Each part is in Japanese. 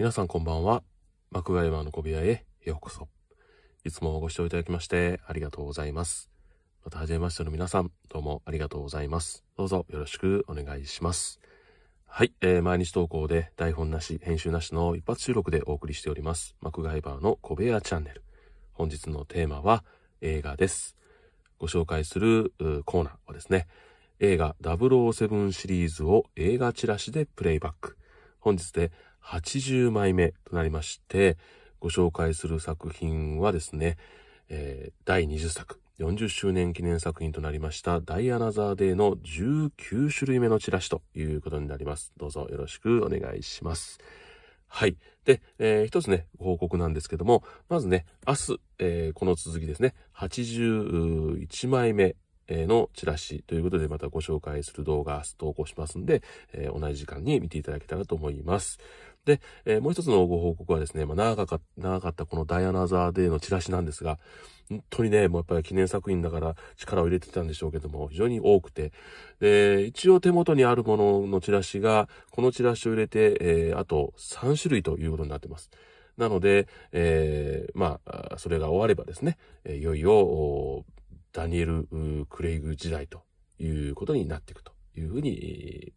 皆さんこんばんは。マクガイマーの小部屋へようこそ。いつもご視聴いただきましてありがとうございます。また初めましての皆さん、どうもありがとうございます。どうぞよろしくお願いします。はい、えー、毎日投稿で台本なし、編集なしの一発収録でお送りしております。マクガイバーの小部屋チャンネル。本日のテーマは映画です。ご紹介するコーナーはですね、映画007シリーズを映画チラシでプレイバック。本日で80枚目となりまして、ご紹介する作品はですね、えー、第20作、40周年記念作品となりました、ダイアナザーデーの19種類目のチラシということになります。どうぞよろしくお願いします。はい。で、えー、一つね、ご報告なんですけども、まずね、明日、えー、この続きですね、81枚目のチラシということで、またご紹介する動画、投稿しますんで、えー、同じ時間に見ていただけたらと思います。で、えー、もう一つのご報告はですね、まあ、長か長かったこのダイアナザーデーのチラシなんですが、本当にね、もうやっぱり記念作品だから力を入れてたんでしょうけども、非常に多くて。で、一応手元にあるもののチラシが、このチラシを入れて、えー、あと3種類ということになってます。なので、えー、まあ、それが終わればですね、いよいよ、ダニエル・クレイグ時代ということになっていくというふうに、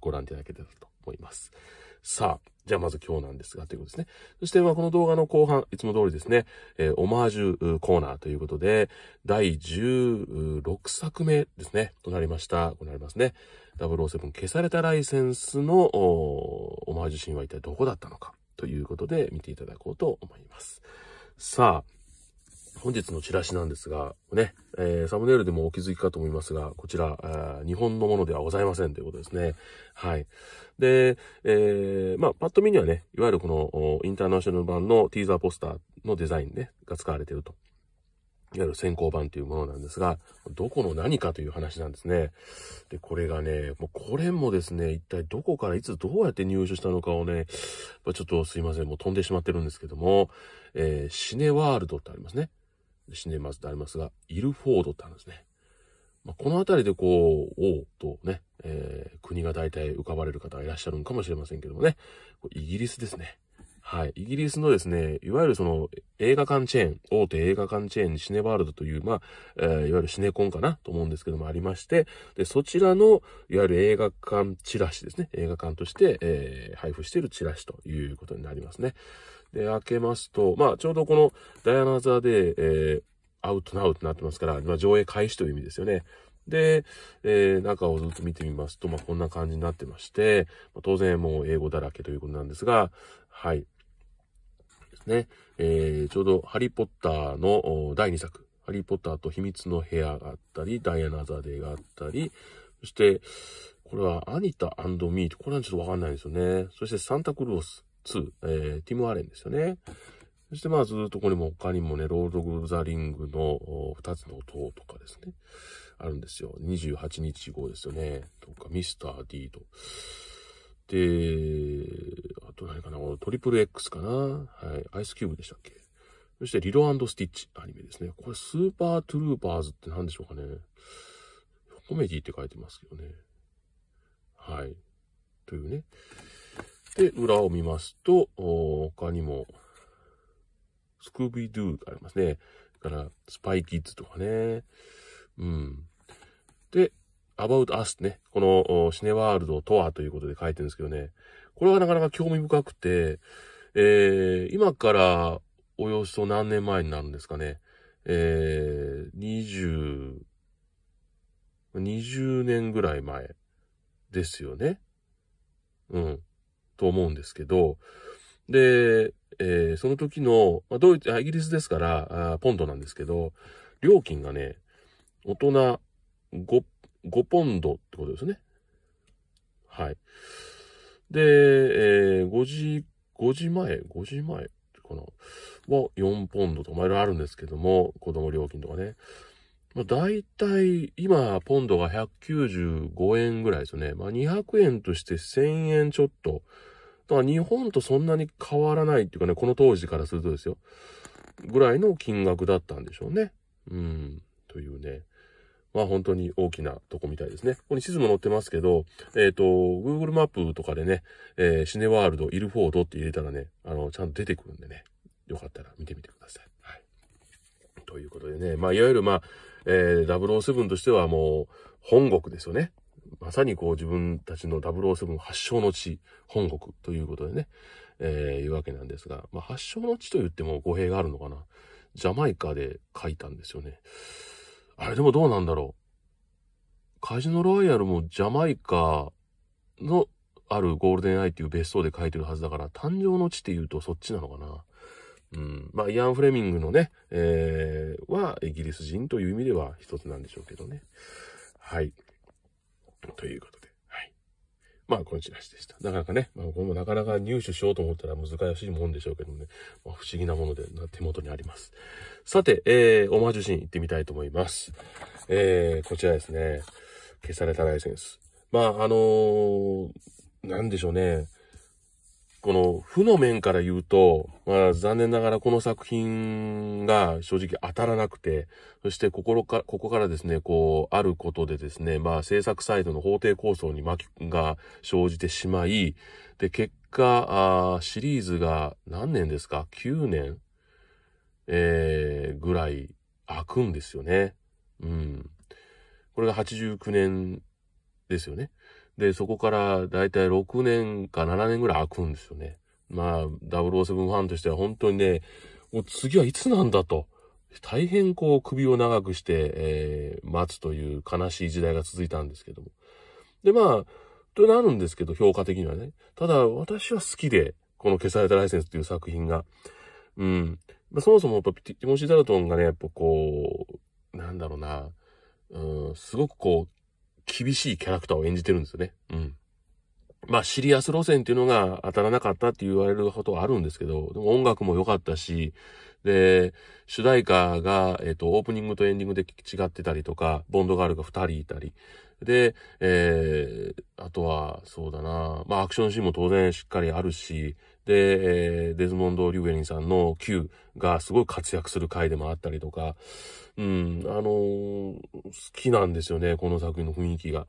ご覧いただけたらと思います。さあ、じゃあまず今日なんですが、ということですね。そして、まあこの動画の後半、いつも通りですね、えー、オマージュコーナーということで、第16作目ですね、となりました。こうなりますね。007消されたライセンスのオマージュシーンは一体どこだったのか、ということで見ていただこうと思います。さあ、本日のチラシなんですが、ね、えー、サムネイルでもお気づきかと思いますが、こちら、日本のものではございませんということですね。はい。で、えー、まあ、パッと見にはね、いわゆるこの、インターナショナル版のティーザーポスターのデザインね、が使われていると。いわゆる先行版というものなんですが、どこの何かという話なんですね。で、これがね、もうこれもですね、一体どこからいつどうやって入手したのかをね、ちょっとすいません、もう飛んでしまってるんですけども、えー、シネワールドってありますね。シネマズでありますが、イルフォードってあるんですね。まあ、この辺りでこう、王とね、えー、国が大体浮かばれる方がいらっしゃるのかもしれませんけどもね、イギリスですね。はい。イギリスのですね、いわゆるその映画館チェーン、大手映画館チェーンシネワールドという、まあ、えー、いわゆるシネコンかなと思うんですけどもありまして、で、そちらの、いわゆる映画館チラシですね。映画館として、えー、配布しているチラシということになりますね。で、開けますと、まあ、ちょうどこのダイアナザーで、えー、アウトナウトになってますから、まあ、上映開始という意味ですよね。で、えー、中をずっと見てみますと、まあ、こんな感じになってまして、まあ、当然もう英語だらけということなんですが、はい。ですね。えー、ちょうどハリーポッターの第2作、ハリーポッターと秘密の部屋があったり、ダイアナザーデーがあったり、そして、これはアニタミート。これはちょっとわかんないですよね。そしてサンタクロース。2、えー、ティム・アレンですよね。そしてまあずっとこれも他にもね、ロード・オブ・ザ・リングの2つの塔とかですね、あるんですよ。28日号ですよね。とか、ミスター・ディード。で、あと何かな、このトリプル X かな。はい、アイスキューブでしたっけ。そしてリロスティッチ、アニメですね。これ、スーパートゥルーパーズって何でしょうかね。コメディって書いてますけどね。はい。というね。で、裏を見ますと、他にも、スクービードゥがありますね。から、スパイキッズとかね。うん。で、バウトアスってね。この、シネワールドとはということで書いてるんですけどね。これはなかなか興味深くて、えー、今からおよそ何年前になるんですかね。えー、二十、20年ぐらい前ですよね。うん。と思うんですけど、で、えー、その時の、まあ、ドイツ、イギリスですから、あポンドなんですけど、料金がね、大人5、5ポンドってことですね。はい。で、えー、5時、5時前 ?5 時前かなは4ポンドとか、いろいろあるんですけども、子供料金とかね。まあ、大体、今、ポンドが195円ぐらいですよね。まあ、200円として1000円ちょっと。だから日本とそんなに変わらないっていうかね、この当時からするとですよ。ぐらいの金額だったんでしょうね。うん。というね。まあ本当に大きなとこみたいですね。ここに地図も載ってますけど、えっ、ー、と、Google マップとかでね、えー、シネワールド、イルフォードって入れたらね、あの、ちゃんと出てくるんでね、よかったら見てみてください。はい。ということでね、まあいわゆるまあ、えー、007としてはもう、本国ですよね。まさにこう自分たちの007発祥の地、本国ということでね、えー、いうわけなんですが、まあ、発祥の地と言っても語弊があるのかな。ジャマイカで書いたんですよね。あれでもどうなんだろう。カジノロワイヤルもジャマイカのあるゴールデンアイっていう別荘で書いてるはずだから、誕生の地って言うとそっちなのかな。うん。まあ、イアン・フレミングのね、えー、は、イギリス人という意味では一つなんでしょうけどね。はい。ということで。はい。まあ、こちらしでした。なかなかね、まあ、これもなかなか入手しようと思ったら難しいもんでしょうけどね、まあ、不思議なもので、手元にあります。さて、えー、オマージュシーン行ってみたいと思います。えー、こちらですね。消されたライセンス。まあ、あのー、なんでしょうね。この負の面から言うと、まあ、残念ながらこの作品が正直当たらなくて、そして心か、ここからですね、こう、あることでですね、まあ、制作サイドの法廷構想に巻き、が生じてしまい、で、結果、あシリーズが何年ですか ?9 年えー、ぐらい開くんですよね。うん。これが89年ですよね。で、そこからだいたい6年か7年ぐらい空くんですよね。まあ、007ファンとしては本当にね、もう次はいつなんだと。大変こう首を長くして、えー、待つという悲しい時代が続いたんですけども。で、まあ、となるんですけど、評価的にはね。ただ、私は好きで、この消されたライセンスという作品が。うん。まあ、そもそもやっぱティモシー・ダルトンがね、やっぱこう、なんだろうな、うん、すごくこう、厳しいキャラクターを演じてるんですよね。うん。まあ、シリアス路線っていうのが当たらなかったって言われることはあるんですけど、でも音楽も良かったし、で、主題歌が、えっ、と、オープニングとエンディングで違ってたりとか、ボンドガールが二人いたり、で、えー、あとは、そうだな、まあアクションシーンも当然しっかりあるし、で、えー、デズモンド・リュウエリンさんの Q がすごい活躍する回でもあったりとか、うん、あのー、好きなんですよね、この作品の雰囲気が。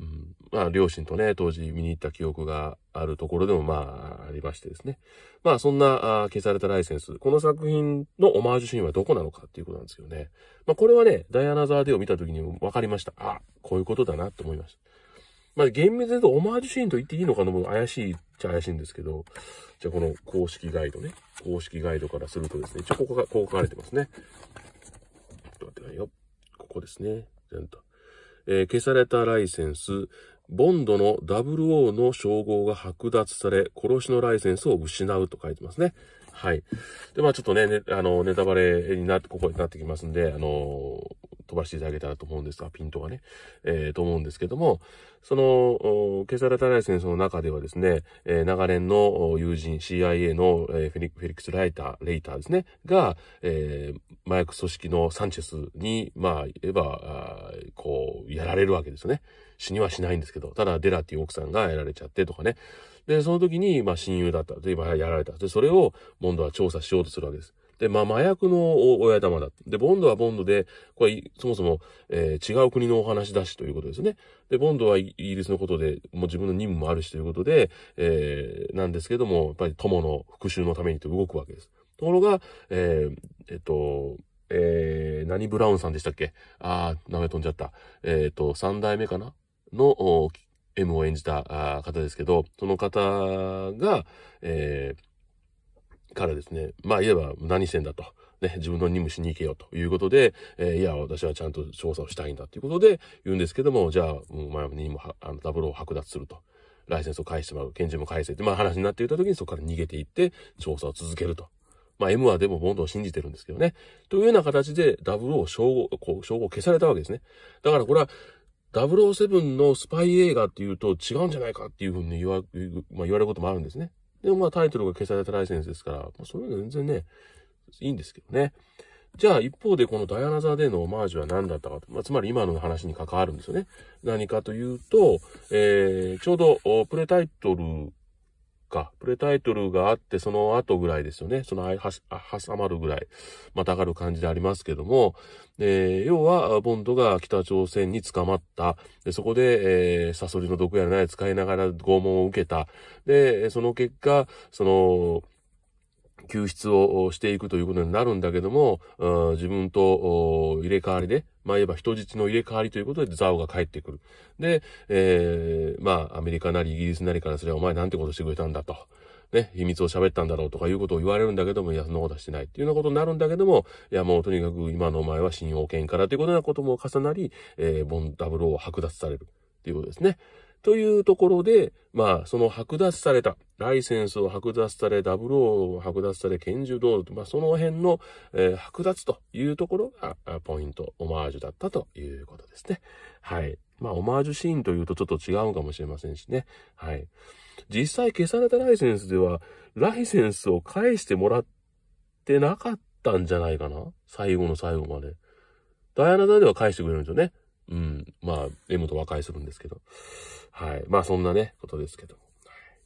うん、まあ、両親とね、当時見に行った記憶があるところでもまあ、ありましてですね。まあ、そんなあ消されたライセンス、この作品のオマージュシーンはどこなのかっていうことなんですけどね。まあ、これはね、ダイアナザーデーを見た時に分かりました。あ、こういうことだなと思いました。まあ、厳密に言うとオマージュシーンと言っていいのかのも怪しいっちゃ怪しいんですけど、じゃあこの公式ガイドね。公式ガイドからするとですね、一応ここが、こう書かれてますね。ちょっと待ってないよ。ここですね。全体。えー、消されたライセンス、ボンドの WO の称号が剥奪され、殺しのライセンスを失うと書いてますね。はい。で、まあちょっとね、ねあの、ネタバレになって、ここになってきますんで、あのー飛ばしていただけたらと思うんですが、ピントがね、えー、と思うんですけども、その、ケサラ・タライ戦争の中ではですね、えー、長年の友人 CIA の、えー、フェリックス・ライター、レイターですね、が、えー、麻薬組織のサンチェスに、まあ、言えば、こう、やられるわけですよね。死にはしないんですけど、ただデラっていう奥さんがやられちゃってとかね。で、その時に、まあ親友だった、といえばやられた。で、それを、モンドは調査しようとするわけです。で、まあ、麻薬の親玉だ。で、ボンドはボンドで、これ、そもそも、えー、違う国のお話だしということですね。で、ボンドはイギリスのことで、もう自分の任務もあるしということで、えー、なんですけども、やっぱり友の復讐のためにと動くわけです。ところが、えー、えっと、えー、何ブラウンさんでしたっけああ、名前飛んじゃった。えっ、ー、と、三代目かなの、M を演じた方ですけど、その方が、えー、からですね、まあ言えば何してんだと。ね、自分の任務しに行けよということで、えー、いや、私はちゃんと調査をしたいんだということで言うんですけども、じゃあ、お前にもあのダブルを剥奪すると。ライセンスを返してもらう、検事も返せって、まあ話になっていた時にそこから逃げていって、調査を続けると。まあ M はでもボンドを信じてるんですけどね。というような形でルを称号、こう、称号消されたわけですね。だからこれは、007のスパイ映画っていうと違うんじゃないかっていうふうに言わ,、まあ、言われることもあるんですね。でもまあタイトルが消されたライセンスですから、まあ、そういうの全然ね、いいんですけどね。じゃあ一方でこのダイアナザーデーのオマージュは何だったかと、まあ、つまり今の話に関わるんですよね。何かというと、えー、ちょうどプレタイトルか。プレタイトルがあって、その後ぐらいですよね。その挟まるぐらい、またがる感じでありますけども、えー、要は、ボンドが北朝鮮に捕まった。でそこで、えー、サソリの毒やらない使いながら拷問を受けた。で、その結果、その、救出をしていくということになるんだけども、自分と入れ替わりで、まあ言えば人質の入れ替わりということでザオが帰ってくる。で、えー、まあアメリカなりイギリスなりからすればお前なんてことしてくれたんだと。ね、秘密を喋ったんだろうとかいうことを言われるんだけども、いや、そんなことはしてないっていうようなことになるんだけども、いや、もうとにかく今のお前は信用権からということなことも重なり、えー、ボンダブルを剥奪されるっていうことですね。というところで、まあ、その剥奪された、ライセンスを剥奪され、ダブルを剥奪され、拳銃道路まあ、その辺の、えー、剥奪というところが、ポイント、オマージュだったということですね。はい。まあ、オマージュシーンというとちょっと違うかもしれませんしね。はい。実際消されたライセンスでは、ライセンスを返してもらってなかったんじゃないかな最後の最後まで。ダイアナ座では返してくれるんですよね。うん。まあ、M と和解するんですけど。はい。まあ、そんなね、ことですけど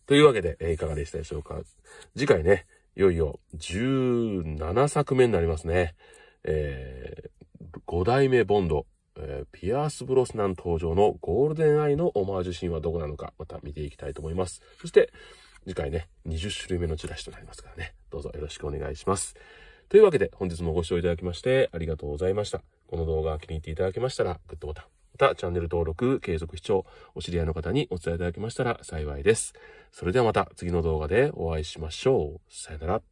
というわけで、えいかがでしたでしょうか。次回ね、いよいよ17作目になりますね。えー、5代目ボンド、えー、ピアース・ブロスナン登場のゴールデンアイのオマージュシーンはどこなのか、また見ていきたいと思います。そして、次回ね、20種類目のチラシとなりますからね、どうぞよろしくお願いします。というわけで、本日もご視聴いただきまして、ありがとうございました。この動画気に入っていただけましたら、グッドボタン。また、チャンネル登録、継続視聴、お知り合いの方にお伝えいただけましたら幸いです。それではまた次の動画でお会いしましょう。さよなら。